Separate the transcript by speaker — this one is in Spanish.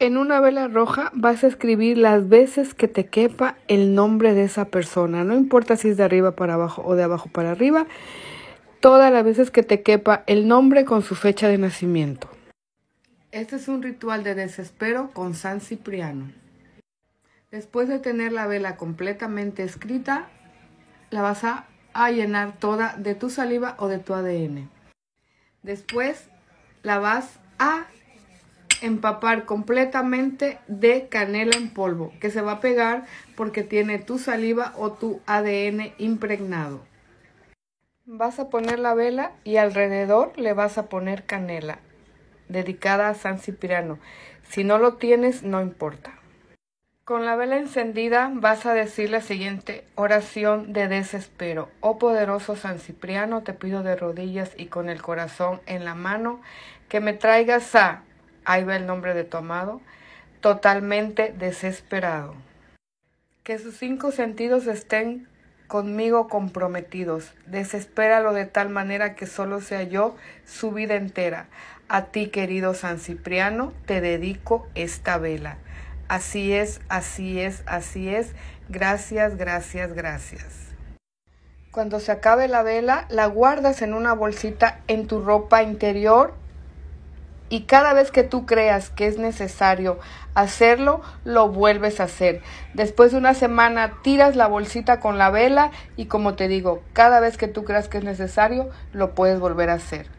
Speaker 1: En una vela roja vas a escribir las veces que te quepa el nombre de esa persona. No importa si es de arriba para abajo o de abajo para arriba. Todas las veces que te quepa el nombre con su fecha de nacimiento. Este es un ritual de desespero con San Cipriano. Después de tener la vela completamente escrita, la vas a, llenar toda de tu saliva o de tu ADN. Después la vas a empapar completamente de canela en polvo, que se va a pegar porque tiene tu saliva o tu ADN impregnado. Vas a poner la vela y alrededor le vas a poner canela, dedicada a San Cipriano. Si no lo tienes, no importa. Con la vela encendida vas a decir la siguiente oración de desespero. Oh poderoso San Cipriano, te pido de rodillas y con el corazón en la mano que me traigas a ahí va el nombre de tu amado, totalmente desesperado. Que sus cinco sentidos estén conmigo comprometidos. Desespéralo de tal manera que solo sea yo su vida entera. A ti, querido San Cipriano, te dedico esta vela. Así es, así es, así es. Gracias, gracias, gracias. Cuando se acabe la vela, la guardas en una bolsita en tu ropa interior y cada vez que tú creas que es necesario hacerlo, lo vuelves a hacer. Después de una semana tiras la bolsita con la vela y como te digo, cada vez que tú creas que es necesario, lo puedes volver a hacer.